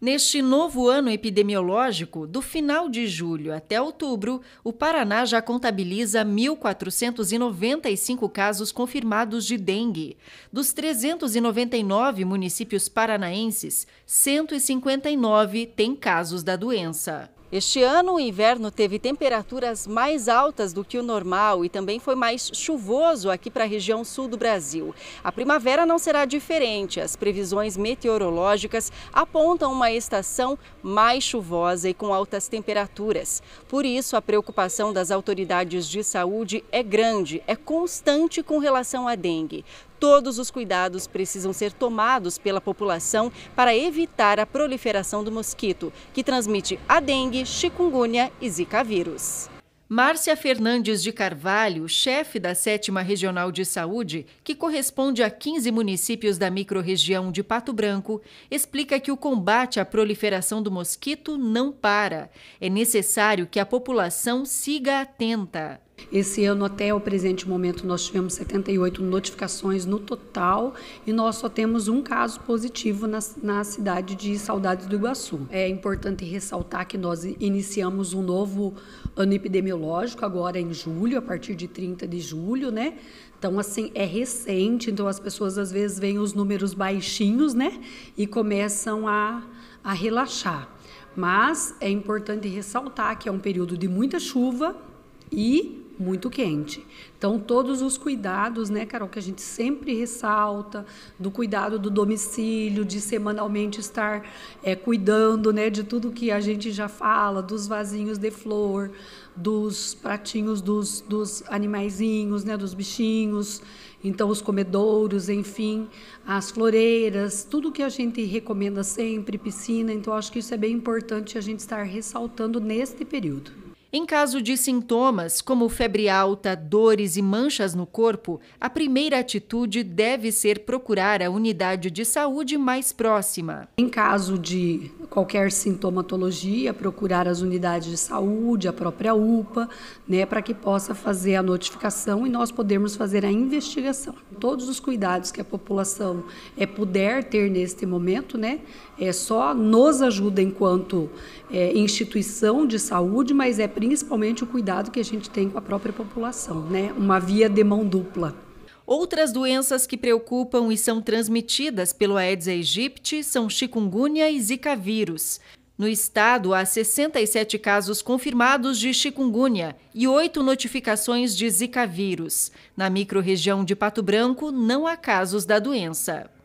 Neste novo ano epidemiológico, do final de julho até outubro, o Paraná já contabiliza 1.495 casos confirmados de dengue. Dos 399 municípios paranaenses, 159 têm casos da doença. Este ano, o inverno teve temperaturas mais altas do que o normal e também foi mais chuvoso aqui para a região sul do Brasil. A primavera não será diferente. As previsões meteorológicas apontam uma estação mais chuvosa e com altas temperaturas. Por isso, a preocupação das autoridades de saúde é grande, é constante com relação à dengue todos os cuidados precisam ser tomados pela população para evitar a proliferação do mosquito, que transmite a dengue, chikungunya e zika vírus. Márcia Fernandes de Carvalho, chefe da 7 Regional de Saúde, que corresponde a 15 municípios da microrregião de Pato Branco, explica que o combate à proliferação do mosquito não para. É necessário que a população siga atenta. Esse ano, até o presente momento, nós tivemos 78 notificações no total e nós só temos um caso positivo na, na cidade de Saudades do Iguaçu. É importante ressaltar que nós iniciamos um novo ano epidemiológico agora em julho, a partir de 30 de julho, né? Então, assim, é recente, então as pessoas às vezes veem os números baixinhos, né? E começam a, a relaxar. Mas é importante ressaltar que é um período de muita chuva e muito quente. Então, todos os cuidados, né, Carol, que a gente sempre ressalta, do cuidado do domicílio, de semanalmente estar é, cuidando né, de tudo que a gente já fala, dos vasinhos de flor, dos pratinhos dos, dos animaizinhos, né, dos bichinhos, então os comedouros, enfim, as floreiras, tudo que a gente recomenda sempre, piscina. Então, acho que isso é bem importante a gente estar ressaltando neste período. Em caso de sintomas como febre alta, dores e manchas no corpo, a primeira atitude deve ser procurar a unidade de saúde mais próxima. Em caso de qualquer sintomatologia, procurar as unidades de saúde, a própria UPA, né, para que possa fazer a notificação e nós podermos fazer a investigação. Todos os cuidados que a população é puder ter neste momento, né, é só nos ajuda enquanto é, instituição de saúde, mas é principalmente o cuidado que a gente tem com a própria população, né? Uma via de mão dupla. Outras doenças que preocupam e são transmitidas pelo Aedes aegypti são chikungunya e zika vírus. No estado, há 67 casos confirmados de chikungunya e 8 notificações de zika vírus. Na microrregião de Pato Branco, não há casos da doença.